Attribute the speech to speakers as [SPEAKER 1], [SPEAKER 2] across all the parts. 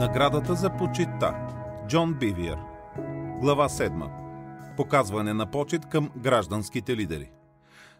[SPEAKER 1] Наградата за почитта. Джон Бивиер. Глава 7. Показване на почет към гражданските лидери.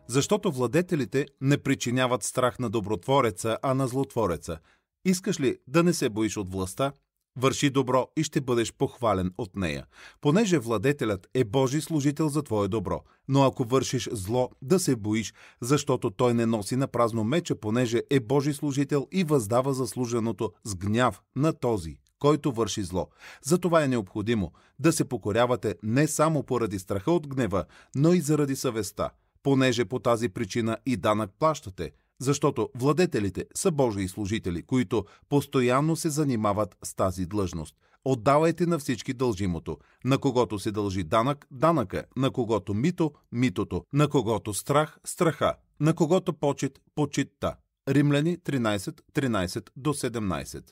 [SPEAKER 1] Защото владетелите не причиняват страх на добротвореца, а на злотвореца. Искаш ли да не се боиш от властта, Върши добро и ще бъдеш похвален от нея, понеже владетелят е Божи служител за твое добро. Но ако вършиш зло, да се боиш, защото той не носи на празно меча, понеже е Божи служител и въздава заслуженото с гняв на този, който върши зло. Затова е необходимо да се покорявате не само поради страха от гнева, но и заради съвестта, понеже по тази причина и данък плащате – защото владетелите са Божии служители, които постоянно се занимават с тази длъжност. Отдавайте на всички дължимото. На когото се дължи данък – данъка, на когото мито – митото, на когото страх – страха, на когото почет – почитта. Римляни 13:13 до 17.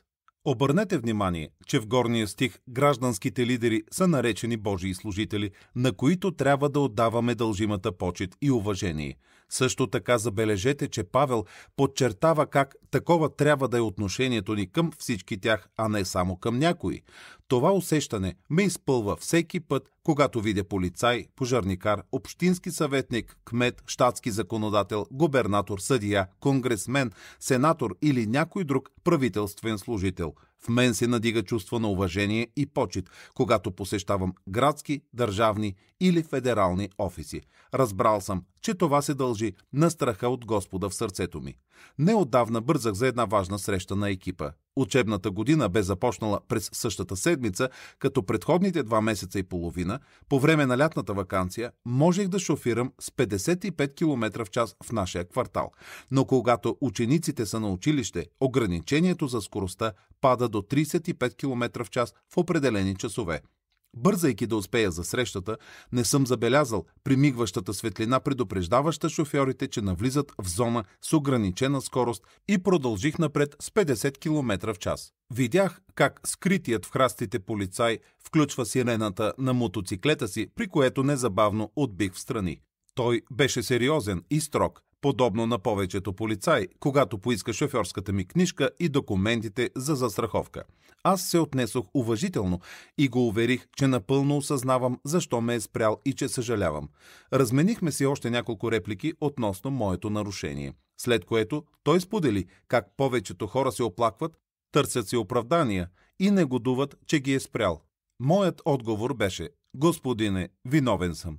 [SPEAKER 1] Обърнете внимание, че в горния стих гражданските лидери са наречени Божии служители, на които трябва да отдаваме дължимата почет и уважение – също така забележете, че Павел подчертава как такова трябва да е отношението ни към всички тях, а не само към някои. Това усещане ме изпълва всеки път, когато видя полицай, пожарникар, общински съветник, кмет, щатски законодател, губернатор, съдия, конгресмен, сенатор или някой друг правителствен служител – в мен се надига чувство на уважение и почет, когато посещавам градски, държавни или федерални офиси. Разбрал съм, че това се дължи на страха от Господа в сърцето ми. Неотдавна бързах за една важна среща на екипа. Учебната година бе започнала през същата седмица, като предходните два месеца и половина, по време на лятната вакансия, можех да шофирам с 55 км в час в нашия квартал. Но когато учениците са на училище, ограничението за скоростта пада до 35 км в час в определени часове – Бързайки да успея за срещата, не съм забелязал примигващата светлина, предупреждаваща шофьорите, че навлизат в зона с ограничена скорост и продължих напред с 50 км в час. Видях как скритият в храстите полицай включва сирената на мотоциклета си, при което незабавно отбих в страни. Той беше сериозен и строг, подобно на повечето полицаи, когато поиска шофьорската ми книжка и документите за застраховка. Аз се отнесох уважително и го уверих, че напълно осъзнавам защо ме е спрял и че съжалявам. Разменихме си още няколко реплики относно моето нарушение. След което той сподели как повечето хора се оплакват, търсят си оправдания и негодуват, че ги е спрял. Моят отговор беше «Господине, виновен съм».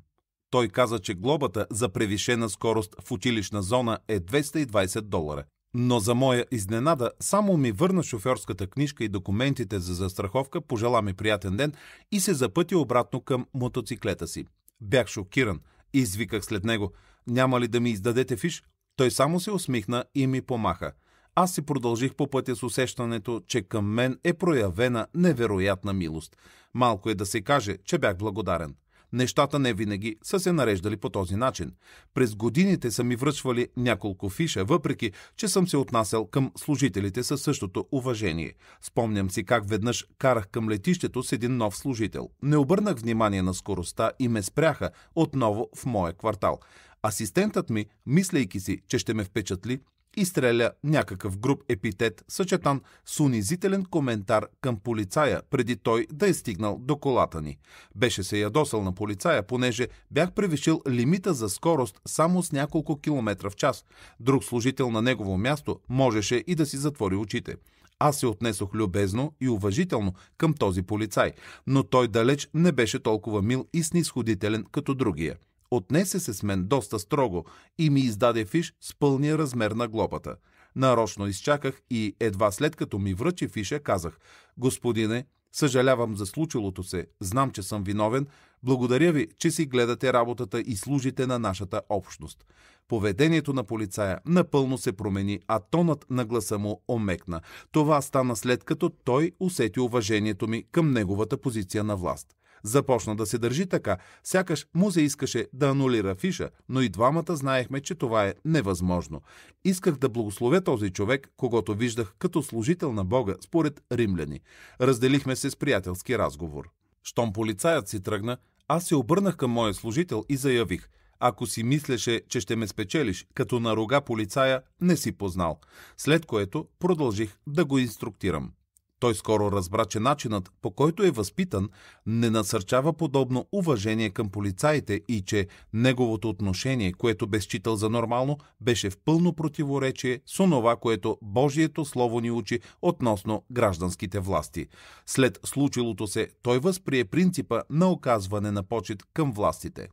[SPEAKER 1] Той каза, че глобата за превишена скорост в училищна зона е 220 долара. Но за моя изненада само ми върна шофьорската книжка и документите за застраховка, пожела ми приятен ден и се запъти обратно към мотоциклета си. Бях шокиран. Извиках след него. Няма ли да ми издадете фиш? Той само се усмихна и ми помаха. Аз си продължих по пътя с усещането, че към мен е проявена невероятна милост. Малко е да се каже, че бях благодарен. Нещата не винаги са се нареждали по този начин. През годините са ми връчвали няколко фиша, въпреки, че съм се отнасял към служителите със същото уважение. Спомням си как веднъж карах към летището с един нов служител. Не обърнах внимание на скоростта и ме спряха отново в моя квартал. Асистентът ми, мислейки си, че ще ме впечатли, изстреля някакъв груб епитет, съчетан с унизителен коментар към полицая, преди той да е стигнал до колата ни. Беше се ядосал на полицая, понеже бях превишил лимита за скорост само с няколко километра в час. Друг служител на негово място можеше и да си затвори очите. Аз се отнесох любезно и уважително към този полицай, но той далеч не беше толкова мил и снисходителен като другия. Отнесе се с мен доста строго и ми издаде фиш с пълния размер на глобата. Нарочно изчаках и едва след като ми връчи фиша, казах «Господине, съжалявам за случилото се, знам, че съм виновен, благодаря ви, че си гледате работата и служите на нашата общност». Поведението на полицая напълно се промени, а тонът на гласа му омекна. Това стана след като той усети уважението ми към неговата позиция на власт. Започна да се държи така, сякаш му се искаше да анулира фиша, но и двамата знаехме, че това е невъзможно. Исках да благословя този човек, когато виждах като служител на Бога, според римляни. Разделихме се с приятелски разговор. Щом полицаят си тръгна, аз се обърнах към моя служител и заявих – ако си мислеше, че ще ме спечелиш, като на рога полицая, не си познал. След което продължих да го инструктирам. Той скоро разбра, че начинът, по който е възпитан, не насърчава подобно уважение към полицаите и че неговото отношение, което бе считал за нормално, беше в пълно противоречие с онова, което Божието Слово ни учи относно гражданските власти. След случилото се, той възприе принципа на оказване на почет към властите.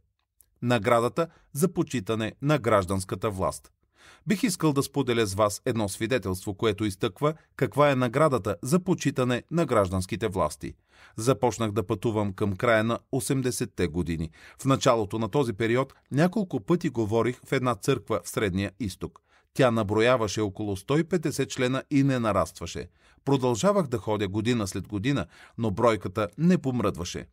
[SPEAKER 1] Наградата за почитане на гражданската власт – бих искал да споделя с вас едно свидетелство, което изтъква каква е наградата за почитане на гражданските власти. Започнах да пътувам към края на 80-те години. В началото на този период няколко пъти говорих в една църква в Средния изток. Тя наброяваше около 150 члена и не нарастваше. Продължавах да ходя година след година, но бройката не помръдваше.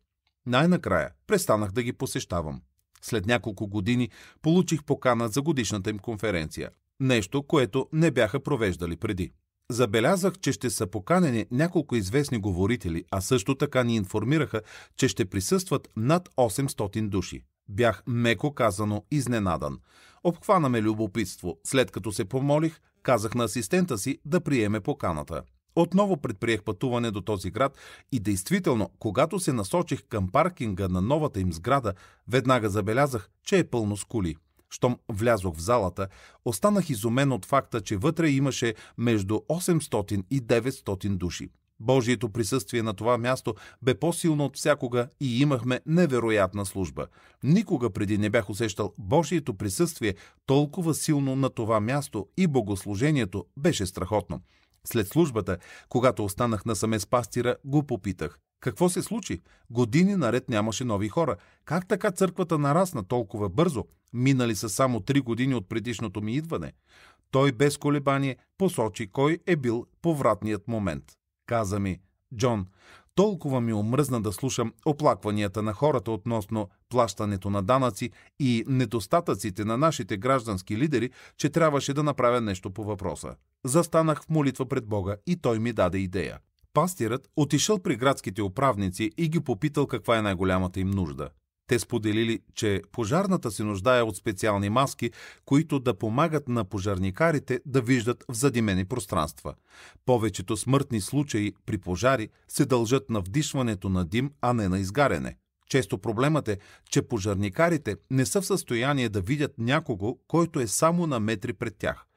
[SPEAKER 1] Най-накрая престанах да ги посещавам. След няколко години получих покана за годишната им конференция. Нещо, което не бяха провеждали преди. Забелязах, че ще са поканени няколко известни говорители, а също така ни информираха, че ще присъстват над 800 души. Бях меко казано изненадан. Обхванаме любопитство. След като се помолих, казах на асистента си да приеме поканата. Отново предприех пътуване до този град и действително, когато се насочих към паркинга на новата им сграда, веднага забелязах, че е пълно с коли. Щом влязох в залата, останах изумен от факта, че вътре имаше между 800 и 900 души. Божието присъствие на това място бе по-силно от всякога и имахме невероятна служба. Никога преди не бях усещал Божието присъствие толкова силно на това място и богослужението беше страхотно. След службата, когато останах насаме с пастира, го попитах. Какво се случи? Години наред нямаше нови хора. Как така църквата нарасна толкова бързо? Минали са само три години от предишното ми идване. Той без колебание посочи кой е бил повратният момент. Каза ми, Джон, толкова ми омръзна да слушам оплакванията на хората относно плащането на данъци и недостатъците на нашите граждански лидери, че трябваше да направя нещо по въпроса. Застанах в молитва пред Бога и той ми даде идея. Пастирът отишъл при градските управници и ги попитал каква е най-голямата им нужда. Те споделили, че пожарната се нуждае от специални маски, които да помагат на пожарникарите да виждат в задимени пространства. Повечето смъртни случаи при пожари се дължат на вдишването на дим, а не на изгаряне. Често проблемът е, че пожарникарите не са в състояние да видят някого, който е само на метри пред тях –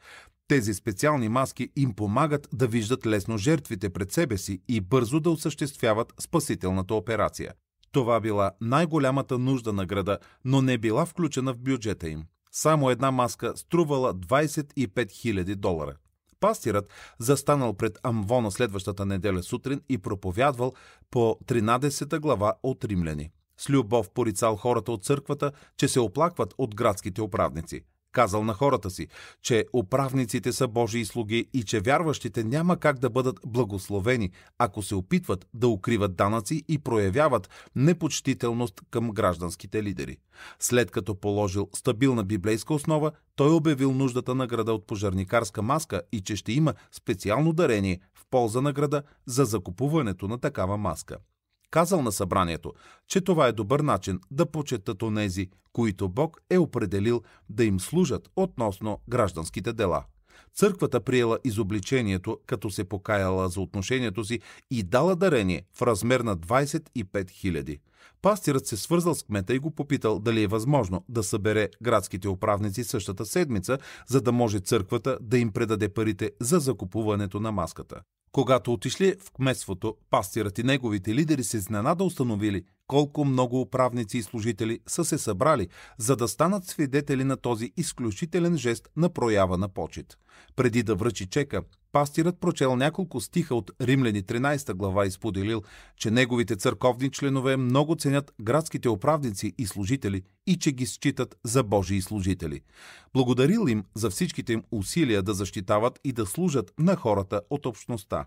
[SPEAKER 1] тези специални маски им помагат да виждат лесно жертвите пред себе си и бързо да осъществяват спасителната операция. Това била най-голямата нужда на града, но не била включена в бюджета им. Само една маска струвала 25 000 долара. Пастирът застанал пред Амвона следващата неделя сутрин и проповядвал по 13 глава от римляни. С любов порицал хората от църквата, че се оплакват от градските управници – казал на хората си, че управниците са Божии слуги и че вярващите няма как да бъдат благословени, ако се опитват да укриват данъци и проявяват непочтителност към гражданските лидери. След като положил стабилна библейска основа, той обявил нуждата на града от пожарникарска маска и че ще има специално дарение в полза на града за закупуването на такава маска. Казал на събранието, че това е добър начин да почетат онези, които Бог е определил да им служат относно гражданските дела. Църквата приела изобличението, като се покаяла за отношението си и дала дарение в размер на 25 000. Пастирът се свързал с кмета и го попитал дали е възможно да събере градските управници същата седмица, за да може църквата да им предаде парите за закупуването на маската. Когато отишли в кметството, пастирът и неговите лидери се изненада установили – колко много управници и служители са се събрали, за да станат свидетели на този изключителен жест на проява на почет. Преди да връчи чека, пастирът прочел няколко стиха от Римляни 13 глава и споделил, че неговите църковни членове много ценят градските управници и служители и че ги считат за Божии служители. Благодарил им за всичките им усилия да защитават и да служат на хората от общността.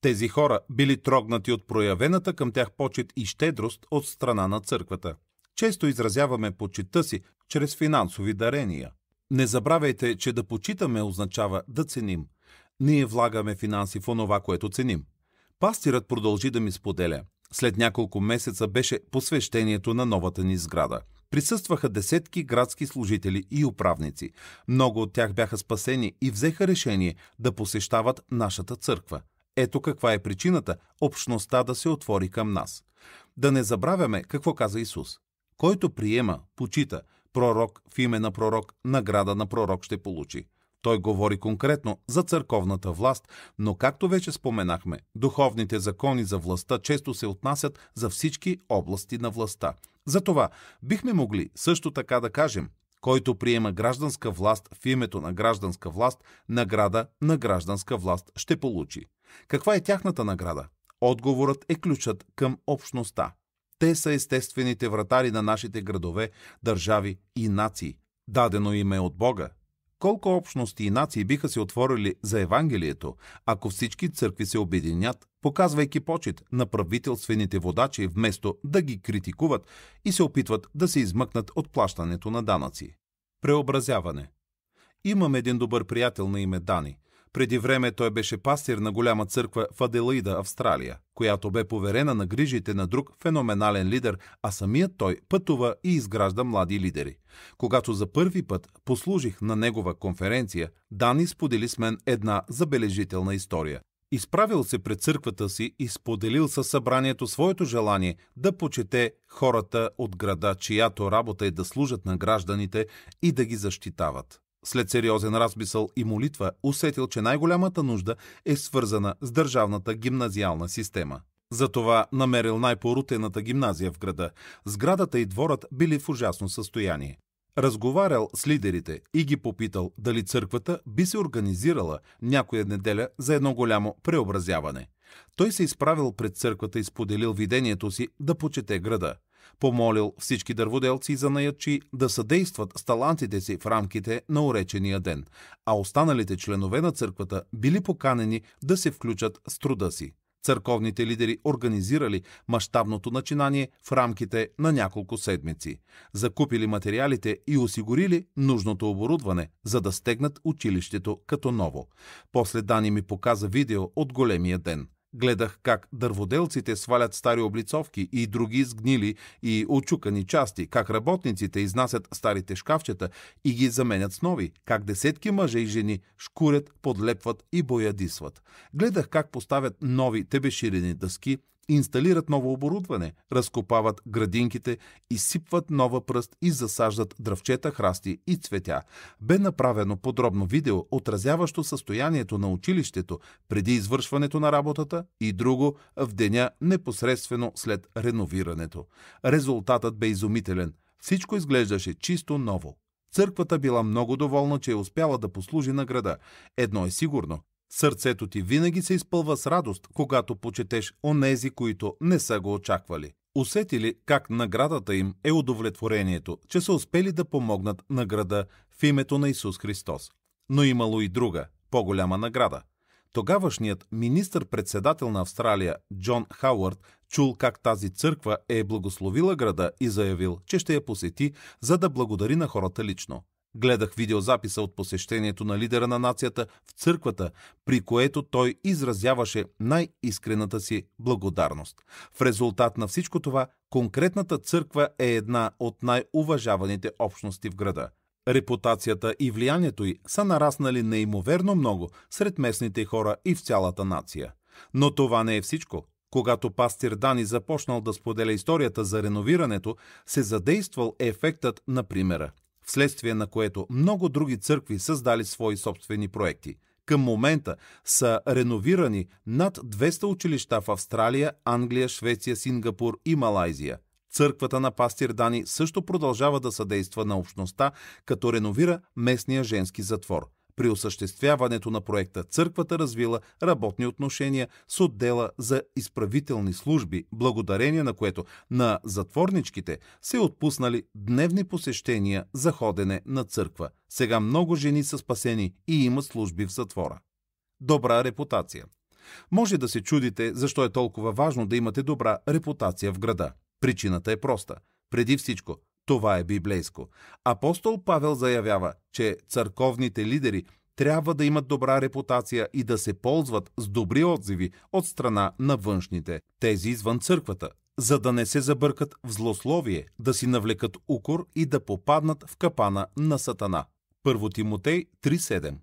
[SPEAKER 1] Тези хора били трогнати от проявената към тях почет и щедрост от страна на църквата. Често изразяваме почета си чрез финансови дарения. Не забравяйте, че да почитаме означава да ценим. Ние влагаме финанси в онова, което ценим. Пастирът продължи да ми споделя. След няколко месеца беше посвещението на новата ни сграда – присъстваха десетки градски служители и управници. Много от тях бяха спасени и взеха решение да посещават нашата църква. Ето каква е причината общността да се отвори към нас. Да не забравяме какво каза Исус. Който приема, почита, пророк в име на пророк, награда на пророк ще получи. Той говори конкретно за църковната власт, но както вече споменахме, духовните закони за властта често се отнасят за всички области на властта. Затова бихме могли също така да кажем, който приема гражданска власт в името на гражданска власт, награда на гражданска власт ще получи. Каква е тяхната награда? Отговорът е ключът към общността. Те са естествените вратари на нашите градове, държави и нации. Дадено им е от Бога колко общности и нации биха се отворили за Евангелието, ако всички църкви се обединят, показвайки почет на правителствените водачи, вместо да ги критикуват и се опитват да се измъкнат от плащането на данъци? Преобразяване. Имам един добър приятел на име Дани – преди време той беше пастир на голяма църква в Аделаида, Австралия, която бе поверена на грижите на друг феноменален лидер, а самият той пътува и изгражда млади лидери. Когато за първи път послужих на негова конференция, Дани сподели с мен една забележителна история. Изправил се пред църквата си и споделил със събранието своето желание да почете хората от града, чиято работа е да служат на гражданите и да ги защитават. След сериозен размисъл и молитва усетил, че най-голямата нужда е свързана с държавната гимназиална система. Затова намерил най-порутената гимназия в града. Сградата и дворът били в ужасно състояние. Разговарял с лидерите и ги попитал дали църквата би се организирала някоя неделя за едно голямо преобразяване. Той се изправил пред църквата и споделил видението си да почете града – Помолил всички дърводелци и занаячи да съдействат с талантите си в рамките на уречения ден, а останалите членове на църквата били поканени да се включат с труда си. Църковните лидери организирали мащабното начинание в рамките на няколко седмици, закупили материалите и осигурили нужното оборудване, за да стегнат училището като ново. После Дани ми показа видео от големия ден – Гледах как дърводелците свалят стари облицовки и други сгнили и очукани части, как работниците изнасят старите шкафчета и ги заменят с нови, как десетки мъже и жени шкурят, подлепват и боядисват. Гледах как поставят нови тебеширени дъски, инсталират ново оборудване, разкопават градинките, изсипват нова пръст и засаждат дръвчета, храсти и цветя. Бе направено подробно видео, отразяващо състоянието на училището преди извършването на работата и друго в деня непосредствено след реновирането. Резултатът бе изумителен. Всичко изглеждаше чисто ново. Църквата била много доволна, че е успяла да послужи на града. Едно е сигурно Сърцето ти винаги се изпълва с радост, когато почетеш онези, които не са го очаквали. Усети ли как наградата им е удовлетворението, че са успели да помогнат на града в името на Исус Христос. Но имало и друга, по-голяма награда. Тогавашният министър-председател на Австралия Джон Хауърд чул как тази църква е благословила града и заявил, че ще я посети, за да благодари на хората лично. Гледах видеозаписа от посещението на лидера на нацията в църквата, при което той изразяваше най-искрената си благодарност. В резултат на всичко това, конкретната църква е една от най-уважаваните общности в града. Репутацията и влиянието й са нараснали неимоверно много сред местните хора и в цялата нация. Но това не е всичко. Когато пастир Дани започнал да споделя историята за реновирането, се задействал ефектът на примера вследствие на което много други църкви създали свои собствени проекти. Към момента са реновирани над 200 училища в Австралия, Англия, Швеция, Сингапур и Малайзия. Църквата на пастир Дани също продължава да съдейства на общността, като реновира местния женски затвор – при осъществяването на проекта църквата развила работни отношения с отдела за изправителни служби, благодарение на което на затворничките се отпуснали дневни посещения за ходене на църква. Сега много жени са спасени и имат служби в затвора. Добра репутация. Може да се чудите защо е толкова важно да имате добра репутация в града. Причината е проста. Преди всичко, това е библейско. Апостол Павел заявява, че църковните лидери трябва да имат добра репутация и да се ползват с добри отзиви от страна на външните, тези извън църквата, за да не се забъркат в злословие, да си навлекат укор и да попаднат в капана на Сатана. 1 Тимотей 3.7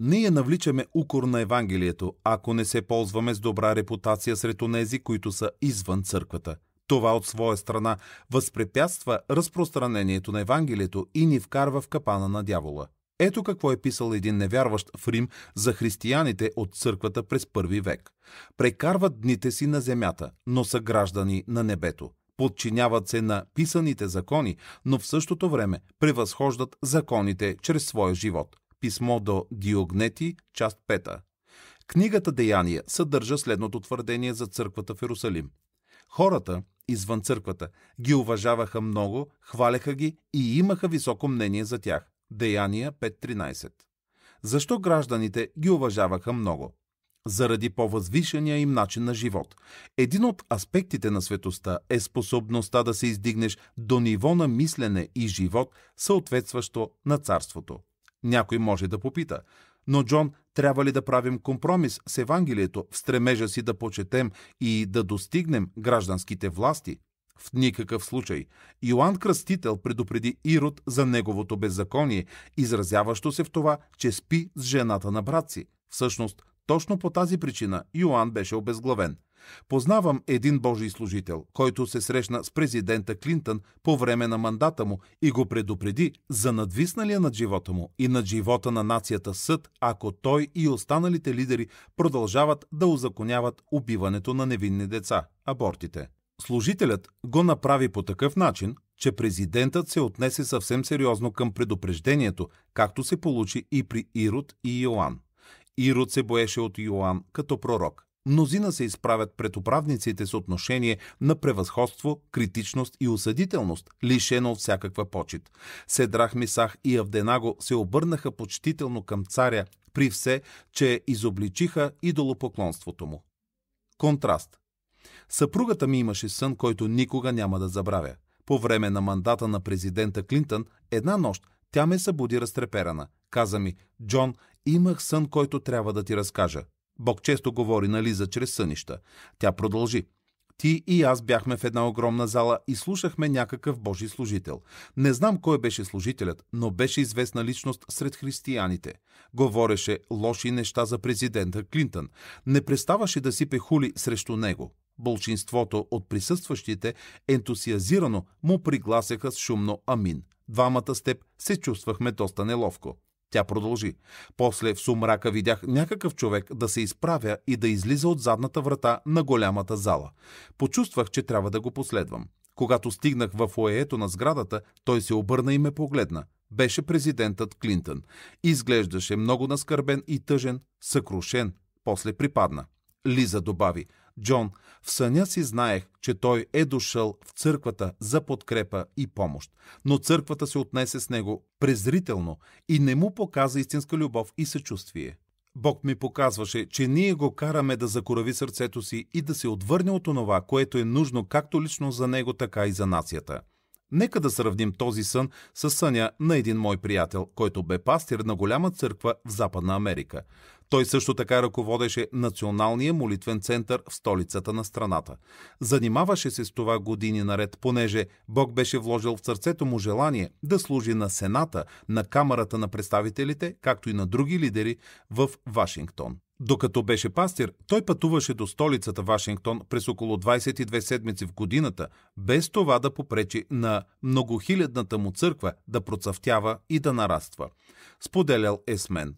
[SPEAKER 1] ние навличаме укор на Евангелието, ако не се ползваме с добра репутация сред онези, които са извън църквата – това от своя страна възпрепятства разпространението на Евангелието и ни вкарва в капана на дявола. Ето какво е писал един невярващ в Рим за християните от църквата през първи век. Прекарват дните си на земята, но са граждани на небето. Подчиняват се на писаните закони, но в същото време превъзхождат законите чрез своя живот. Писмо до Диогнети, част 5. Книгата Деяния съдържа следното твърдение за църквата в Иерусалим. Хората извън църквата ги уважаваха много, хваляха ги и имаха високо мнение за тях. Деяния 5.13 Защо гражданите ги уважаваха много? заради по-възвишения им начин на живот. Един от аспектите на светостта е способността да се издигнеш до ниво на мислене и живот, съответстващо на царството. Някой може да попита, но Джон трябва ли да правим компромис с Евангелието в стремежа си да почетем и да достигнем гражданските власти? В никакъв случай. Йоанн Кръстител предупреди Ирод за неговото беззаконие, изразяващо се в това, че спи с жената на брат си. Всъщност, точно по тази причина Йоанн беше обезглавен – Познавам един Божий служител, който се срещна с президента Клинтън по време на мандата му и го предупреди за надвисналия над живота му и над живота на нацията съд, ако той и останалите лидери продължават да узаконяват убиването на невинни деца – абортите. Служителят го направи по такъв начин, че президентът се отнесе съвсем сериозно към предупреждението, както се получи и при Ирод и Йоан. Ирод се боеше от Йоан като пророк, Мнозина се изправят пред управниците с отношение на превъзходство, критичност и осъдителност, лишено от всякаква почет. Седрах Мисах и Авденаго се обърнаха почтително към царя, при все, че изобличиха идолопоклонството му. Контраст Съпругата ми имаше сън, който никога няма да забравя. По време на мандата на президента Клинтън, една нощ тя ме събуди разтреперана. Каза ми, Джон, имах сън, който трябва да ти разкажа. Бог често говори на Лиза чрез сънища. Тя продължи. Ти и аз бяхме в една огромна зала и слушахме някакъв Божи служител. Не знам кой беше служителят, но беше известна личност сред християните. Говореше лоши неща за президента Клинтън. Не преставаше да сипе хули срещу него. Болшинството от присъстващите ентусиазирано му пригласяха с шумно амин. Двамата степ се чувствахме доста неловко. Тя продължи. После в сумрака видях някакъв човек да се изправя и да излиза от задната врата на голямата зала. Почувствах, че трябва да го последвам. Когато стигнах в фоеето на сградата, той се обърна и ме погледна. Беше президентът Клинтън. Изглеждаше много наскърбен и тъжен, съкрушен. После припадна. Лиза добави. Джон, в съня си знаех, че той е дошъл в църквата за подкрепа и помощ, но църквата се отнесе с него презрително и не му показа истинска любов и съчувствие. Бог ми показваше, че ние го караме да закорави сърцето си и да се отвърне от онова, което е нужно както лично за него, така и за нацията. Нека да сравним този сън с съня на един мой приятел, който бе пастир на голяма църква в Западна Америка. Той също така ръководеше Националния молитвен център в столицата на страната. Занимаваше се с това години наред, понеже Бог беше вложил в сърцето му желание да служи на Сената, на Камерата на представителите, както и на други лидери в Вашингтон. Докато беше пастир, той пътуваше до столицата Вашингтон през около 22 седмици в годината, без това да попречи на многохилядната му църква да процъфтява и да нараства. Споделял е с мен.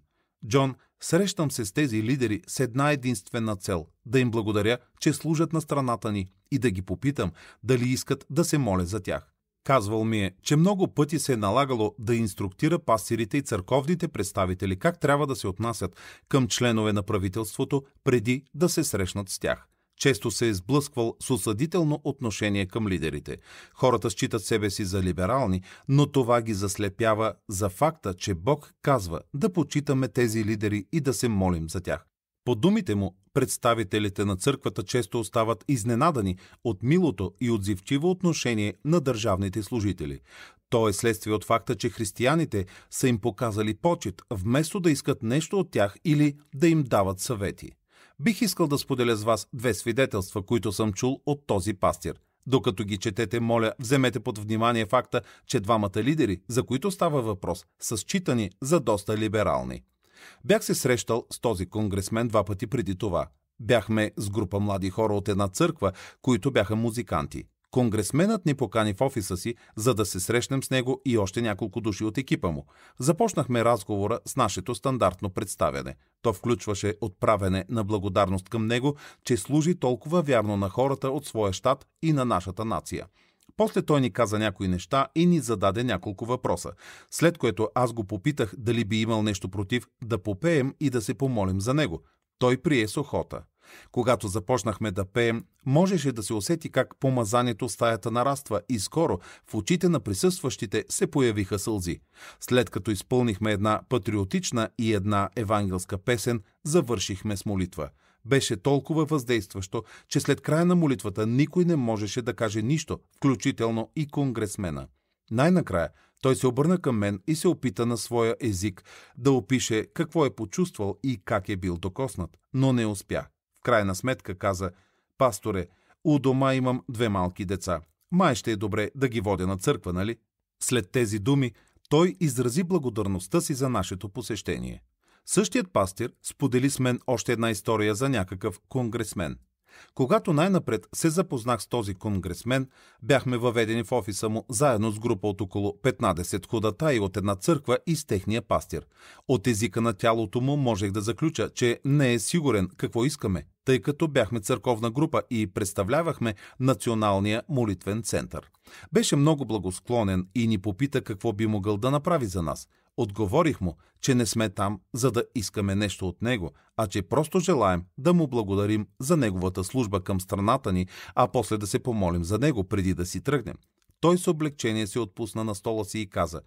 [SPEAKER 1] Джон Срещам се с тези лидери с една единствена цел – да им благодаря, че служат на страната ни и да ги попитам дали искат да се моля за тях. Казвал ми е, че много пъти се е налагало да инструктира пастирите и църковните представители как трябва да се отнасят към членове на правителството преди да се срещнат с тях – често се е сблъсквал с осъдително отношение към лидерите. Хората считат себе си за либерални, но това ги заслепява за факта, че Бог казва да почитаме тези лидери и да се молим за тях. По думите му, представителите на църквата често остават изненадани от милото и отзивчиво отношение на държавните служители. То е следствие от факта, че християните са им показали почет, вместо да искат нещо от тях или да им дават съвети. Бих искал да споделя с вас две свидетелства, които съм чул от този пастир. Докато ги четете, моля, вземете под внимание факта, че двамата лидери, за които става въпрос, са считани за доста либерални. Бях се срещал с този конгресмен два пъти преди това. Бяхме с група млади хора от една църква, които бяха музиканти. Конгресменът ни покани в офиса си, за да се срещнем с него и още няколко души от екипа му. Започнахме разговора с нашето стандартно представяне. То включваше отправяне на благодарност към него, че служи толкова вярно на хората от своя щат и на нашата нация. После той ни каза някои неща и ни зададе няколко въпроса, след което аз го попитах дали би имал нещо против да попеем и да се помолим за него. Той прие с охота – когато започнахме да пеем, можеше да се усети как помазанието в стаята нараства и скоро в очите на присъстващите се появиха сълзи. След като изпълнихме една патриотична и една евангелска песен, завършихме с молитва – беше толкова въздействащо, че след края на молитвата никой не можеше да каже нищо, включително и конгресмена. Най-накрая той се обърна към мен и се опита на своя език да опише какво е почувствал и как е бил докоснат, но не успя. В крайна сметка каза, пасторе, у дома имам две малки деца. Май ще е добре да ги водя на църква, нали? След тези думи той изрази благодарността си за нашето посещение. Същият пастир сподели с мен още една история за някакъв конгресмен – когато най-напред се запознах с този конгресмен, бяхме въведени в офиса му заедно с група от около 15 и от една църква и с техния пастир. От езика на тялото му можех да заключа, че не е сигурен какво искаме, тъй като бяхме църковна група и представлявахме Националния молитвен център. Беше много благосклонен и ни попита какво би могъл да направи за нас – Отговорих му, че не сме там, за да искаме нещо от него, а че просто желаем да му благодарим за неговата служба към страната ни, а после да се помолим за него преди да си тръгнем. Той с облегчение се отпусна на стола си и каза: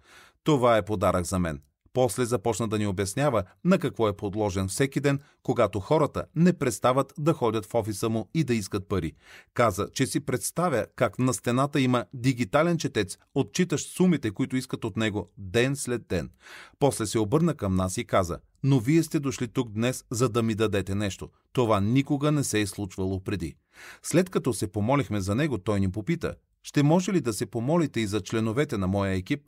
[SPEAKER 1] Това е подарък за мен. После започна да ни обяснява на какво е подложен всеки ден, когато хората не престават да ходят в офиса му и да искат пари. Каза, че си представя как на стената има дигитален четец, отчитащ сумите, които искат от него ден след ден. После се обърна към нас и каза, но вие сте дошли тук днес, за да ми дадете нещо. Това никога не се е случвало преди. След като се помолихме за него, той ни попита, ще може ли да се помолите и за членовете на моя екип,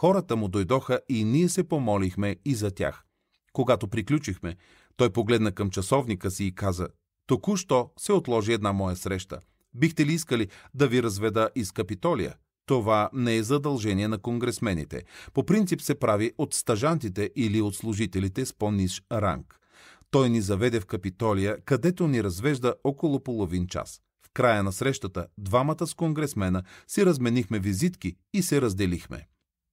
[SPEAKER 1] Хората му дойдоха и ние се помолихме и за тях. Когато приключихме, той погледна към часовника си и каза: Току-що се отложи една моя среща. Бихте ли искали да ви разведа из Капитолия? Това не е задължение на конгресмените. По принцип се прави от стажантите или от служителите с по-ниж ранг. Той ни заведе в Капитолия, където ни развежда около половин час. В края на срещата двамата с конгресмена си разменихме визитки и се разделихме.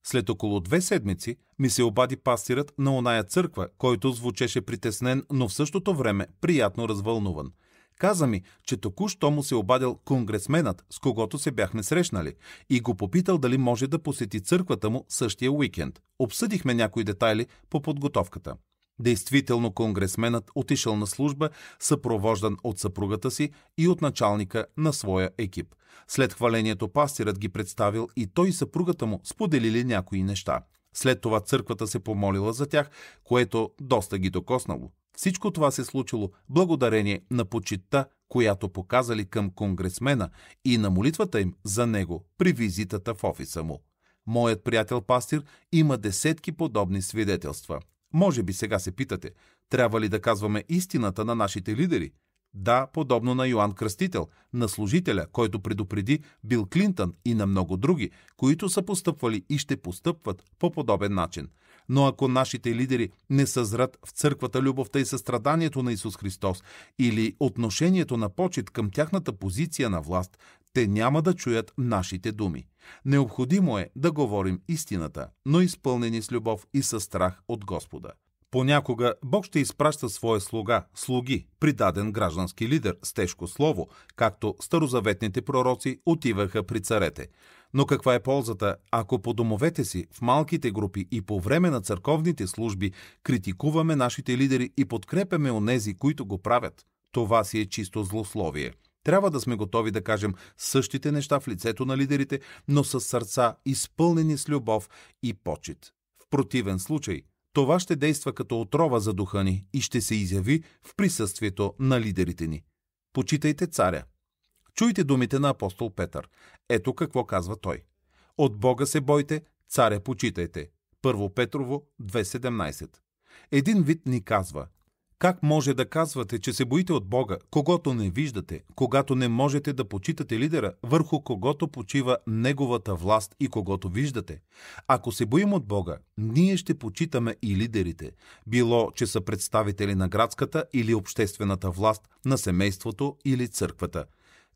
[SPEAKER 1] След около две седмици ми се обади пастирът на оная църква, който звучеше притеснен, но в същото време приятно развълнуван. Каза ми, че току-що му се обадил конгресменът, с когото се бяхме срещнали, и го попитал дали може да посети църквата му същия уикенд. Обсъдихме някои детайли по подготовката. Действително конгресменът отишъл на служба, съпровождан от съпругата си и от началника на своя екип. След хвалението пастирът ги представил и той и съпругата му споделили някои неща. След това църквата се помолила за тях, което доста ги докоснало. Всичко това се случило благодарение на почитта, която показали към конгресмена и на молитвата им за него при визитата в офиса му. Моят приятел пастир има десетки подобни свидетелства – може би сега се питате, трябва ли да казваме истината на нашите лидери? Да, подобно на Йоанн Кръстител, на служителя, който предупреди Бил Клинтън и на много други, които са постъпвали и ще постъпват по подобен начин. Но ако нашите лидери не съзрат в църквата любовта и състраданието на Исус Христос или отношението на почет към тяхната позиция на власт, те няма да чуят нашите думи. Необходимо е да говорим истината, но изпълнени с любов и със страх от Господа. Понякога Бог ще изпраща своя слуга, слуги, придаден граждански лидер с тежко слово, както старозаветните пророци отиваха при царете. Но каква е ползата, ако по домовете си, в малките групи и по време на църковните служби критикуваме нашите лидери и подкрепяме онези, които го правят? Това си е чисто злословие – трябва да сме готови да кажем същите неща в лицето на лидерите, но с сърца, изпълнени с любов и почет. В противен случай, това ще действа като отрова за духа ни и ще се изяви в присъствието на лидерите ни. Почитайте царя. Чуйте думите на апостол Петър. Ето какво казва той. От Бога се бойте, царя почитайте. Първо Петрово 2.17. Един вид ни казва, как може да казвате, че се боите от Бога, когато не виждате, когато не можете да почитате лидера, върху когото почива неговата власт и когато виждате? Ако се боим от Бога, ние ще почитаме и лидерите, било, че са представители на градската или обществената власт, на семейството или църквата.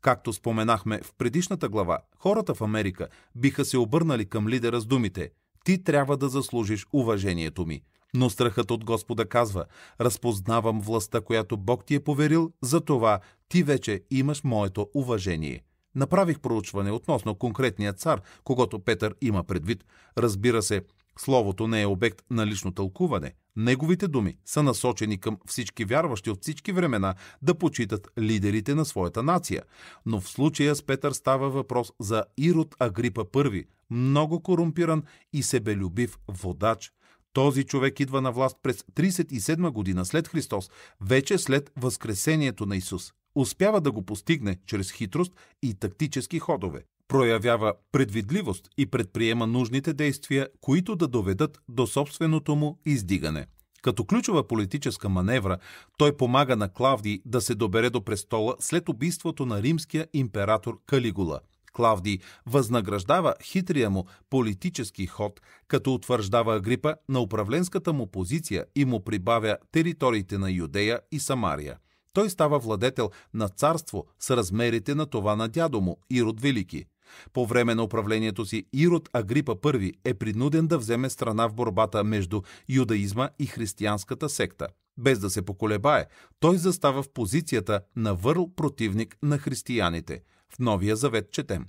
[SPEAKER 1] Както споменахме в предишната глава, хората в Америка биха се обърнали към лидера с думите «Ти трябва да заслужиш уважението ми». Но страхът от Господа казва, разпознавам властта, която Бог ти е поверил, за това ти вече имаш моето уважение. Направих проучване относно конкретния цар, когато Петър има предвид. Разбира се, Словото не е обект на лично тълкуване. Неговите думи са насочени към всички вярващи от всички времена да почитат лидерите на своята нация. Но в случая с Петър става въпрос за Ирод Агрипа I, много корумпиран и себелюбив водач, този човек идва на власт през 37 година след Христос, вече след възкресението на Исус. Успява да го постигне чрез хитрост и тактически ходове. Проявява предвидливост и предприема нужните действия, които да доведат до собственото му издигане. Като ключова политическа маневра, той помага на Клавдий да се добере до престола след убийството на римския император Калигула – Клавдий възнаграждава хитрия му политически ход, като утвърждава Агрипа на управленската му позиция и му прибавя териториите на Юдея и Самария. Той става владетел на царство с размерите на това на дядо му, Ирод Велики. По време на управлението си Ирод Агрипа I е принуден да вземе страна в борбата между юдаизма и християнската секта. Без да се поколебае, той застава в позицията на върл противник на християните – в Новия завет четем.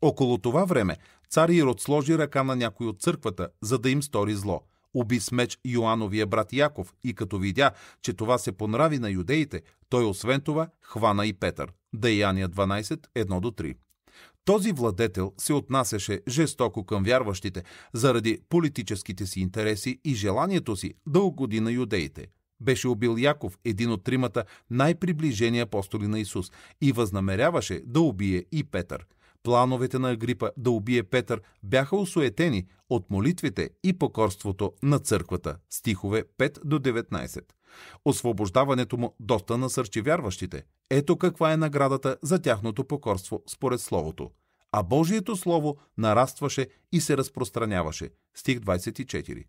[SPEAKER 1] Около това време цар Ирод сложи ръка на някой от църквата, за да им стори зло. Уби с меч Йоановия брат Яков и като видя, че това се понрави на юдеите, той освен това хвана и Петър. Деяния 12, 1-3. Този владетел се отнасяше жестоко към вярващите заради политическите си интереси и желанието си да угоди на юдеите – беше убил Яков, един от тримата най-приближени апостоли на Исус, и възнамеряваше да убие и Петър. Плановете на Агрипа да убие Петър бяха осуетени от молитвите и покорството на църквата. Стихове 5 до 19. Освобождаването му доста насърчи вярващите. Ето каква е наградата за тяхното покорство според Словото. А Божието Слово нарастваше и се разпространяваше. Стих 24.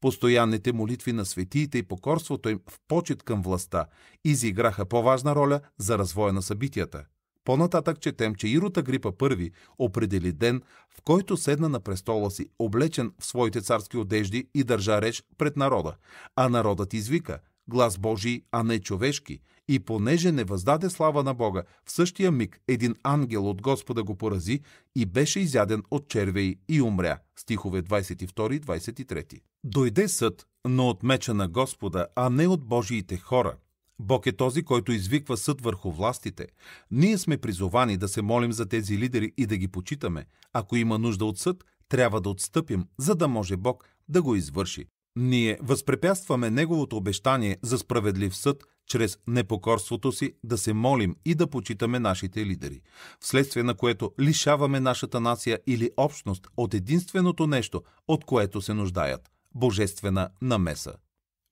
[SPEAKER 1] Постоянните молитви на светиите и покорството им в почет към властта изиграха по-важна роля за развоя на събитията. По-нататък четем, че Ирота Грипа I определи ден, в който седна на престола си, облечен в своите царски одежди и държа реч пред народа. А народът извика глас Божий, а не човешки, и понеже не въздаде слава на Бога, в същия миг един ангел от Господа го порази и беше изяден от червей и умря. Стихове 22-23. Дойде съд, но от меча на Господа, а не от Божиите хора. Бог е този, който извиква съд върху властите. Ние сме призовани да се молим за тези лидери и да ги почитаме. Ако има нужда от съд, трябва да отстъпим, за да може Бог да го извърши. Ние възпрепятстваме Неговото обещание за справедлив съд чрез непокорството си да се молим и да почитаме нашите лидери, вследствие на което лишаваме нашата нация или общност от единственото нещо, от което се нуждаят – божествена намеса.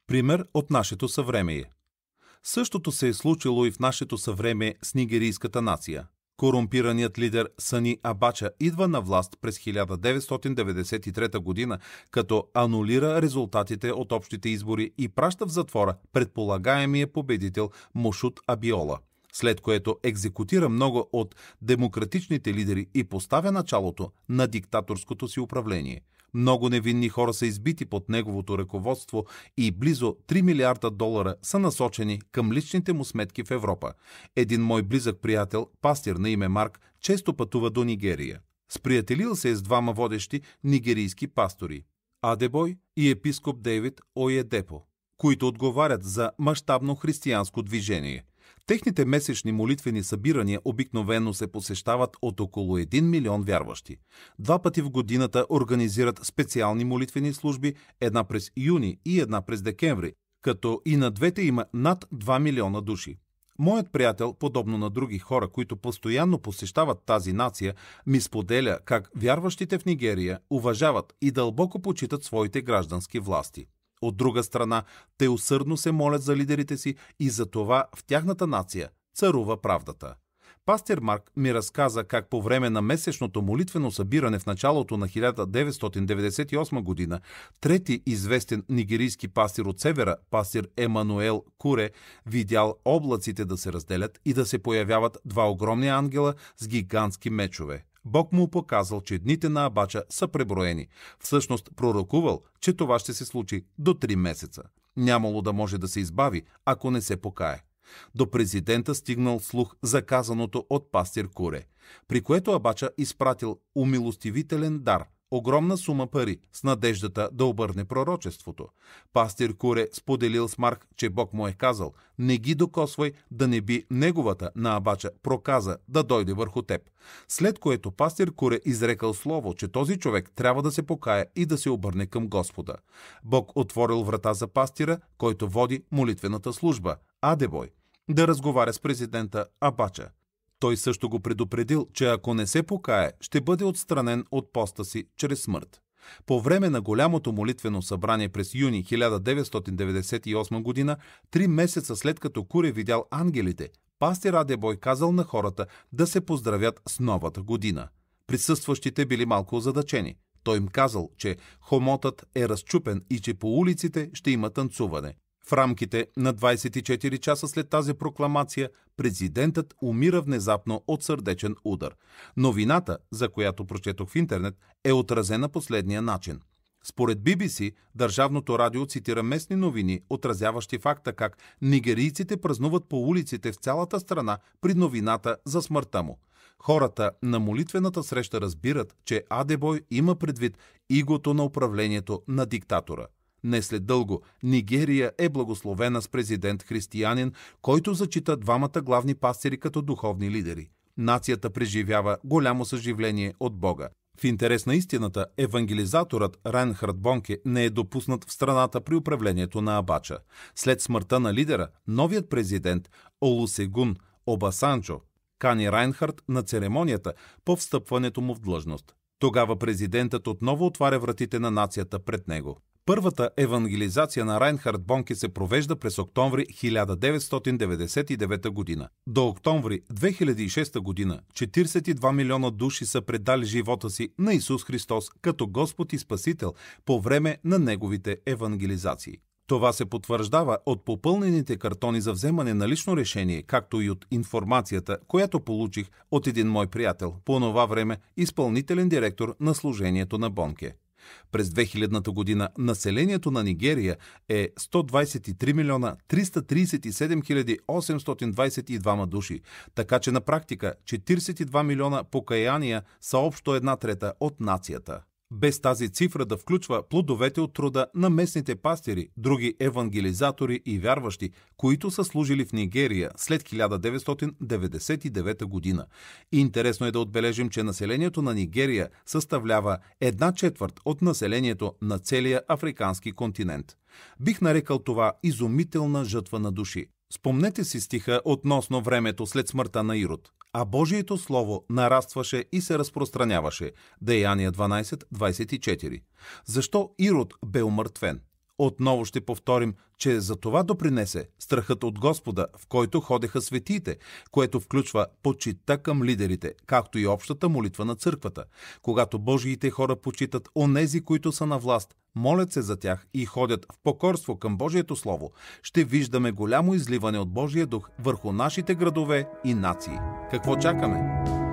[SPEAKER 1] Пример от нашето съвремие. Същото се е случило и в нашето съвремие с нигерийската нация – Корумпираният лидер Сани Абача идва на власт през 1993 г., като анулира резултатите от общите избори и праща в затвора предполагаемия победител Мошут Абиола след което екзекутира много от демократичните лидери и поставя началото на диктаторското си управление – много невинни хора са избити под неговото ръководство и близо 3 милиарда долара са насочени към личните му сметки в Европа. Един мой близък приятел, пастир на име Марк, често пътува до Нигерия. Сприятелил се е с двама водещи нигерийски пастори – Адебой и епископ Дейвид Оедепо, които отговарят за мащабно християнско движение – Техните месечни молитвени събирания обикновено се посещават от около 1 милион вярващи. Два пъти в годината организират специални молитвени служби, една през юни и една през декември, като и на двете има над 2 милиона души. Моят приятел, подобно на други хора, които постоянно посещават тази нация, ми споделя как вярващите в Нигерия уважават и дълбоко почитат своите граждански власти – от друга страна, те усърдно се молят за лидерите си и за това в тяхната нация царува правдата. Пастир Марк ми разказа как по време на месечното молитвено събиране в началото на 1998 година, трети известен нигерийски пастир от севера, пастир Емануел Куре, видял облаците да се разделят и да се появяват два огромни ангела с гигантски мечове. Бог му показал, че дните на Абача са преброени. Всъщност пророкувал, че това ще се случи до три месеца. Нямало да може да се избави, ако не се покае. До президента стигнал слух за казаното от пастир Куре, при което Абача изпратил умилостивителен дар – огромна сума пари с надеждата да обърне пророчеството. Пастир Куре споделил с Марк, че Бог му е казал «Не ги докосвай, да не би неговата на Абача проказа да дойде върху теб». След което пастир Куре изрекал слово, че този човек трябва да се покая и да се обърне към Господа. Бог отворил врата за пастира, който води молитвената служба – Адебой, да разговаря с президента Абача – той също го предупредил, че ако не се покае, ще бъде отстранен от поста си чрез смърт. По време на голямото молитвено събрание през юни 1998 година, три месеца след като Куре видял ангелите, пастир Адебой казал на хората да се поздравят с новата година. Присъстващите били малко озадачени. Той им казал, че хомотът е разчупен и че по улиците ще има танцуване. В рамките на 24 часа след тази прокламация президентът умира внезапно от сърдечен удар. Новината, за която прочетох в интернет, е отразена последния начин. Според BBC, Държавното радио цитира местни новини, отразяващи факта как нигерийците празнуват по улиците в цялата страна при новината за смъртта му. Хората на молитвената среща разбират, че Адебой има предвид игото на управлението на диктатора – не след дълго Нигерия е благословена с президент християнин, който зачита двамата главни пастири като духовни лидери. Нацията преживява голямо съживление от Бога. В интерес на истината, евангелизаторът Райнхард Бонке не е допуснат в страната при управлението на Абача. След смъртта на лидера, новият президент Олусегун Обасанчо кани Райнхард на церемонията по встъпването му в длъжност. Тогава президентът отново отваря вратите на нацията пред него. Първата евангелизация на Райнхард Бонке се провежда през октомври 1999 година. До октомври 2006 година 42 милиона души са предали живота си на Исус Христос като Господ и Спасител по време на неговите евангелизации. Това се потвърждава от попълнените картони за вземане на лично решение, както и от информацията, която получих от един мой приятел, по това време изпълнителен директор на служението на Бонке. През 2000 година населението на Нигерия е 123 милиона 337 822 души, така че на практика 42 милиона покаяния са общо една трета от нацията без тази цифра да включва плодовете от труда на местните пастири, други евангелизатори и вярващи, които са служили в Нигерия след 1999 година. Интересно е да отбележим, че населението на Нигерия съставлява една четвърт от населението на целия африкански континент. Бих нарекал това изумителна жътва на души. Спомнете си стиха относно времето след смъртта на Ирод а Божието Слово нарастваше и се разпространяваше. Деяния 12.24. Защо Ирод бе умъртвен? Отново ще повторим, че за това допринесе страхът от Господа, в който ходеха светиите, което включва почита към лидерите, както и общата молитва на църквата. Когато Божиите хора почитат онези, които са на власт, молят се за тях и ходят в покорство към Божието Слово, ще виждаме голямо изливане от Божия дух върху нашите градове и нации. Какво чакаме?